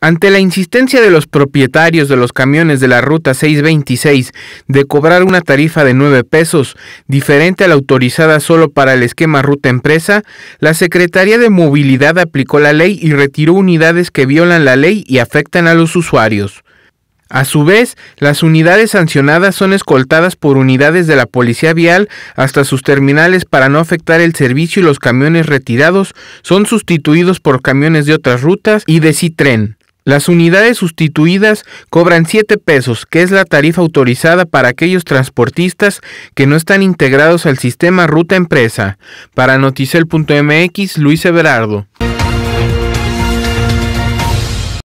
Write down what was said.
Ante la insistencia de los propietarios de los camiones de la Ruta 626 de cobrar una tarifa de 9 pesos, diferente a la autorizada solo para el esquema Ruta Empresa, la Secretaría de Movilidad aplicó la ley y retiró unidades que violan la ley y afectan a los usuarios. A su vez, las unidades sancionadas son escoltadas por unidades de la Policía Vial hasta sus terminales para no afectar el servicio y los camiones retirados son sustituidos por camiones de otras rutas y de Citren. Las unidades sustituidas cobran 7 pesos, que es la tarifa autorizada para aquellos transportistas que no están integrados al sistema ruta empresa. Para noticel.mx, Luis Everardo.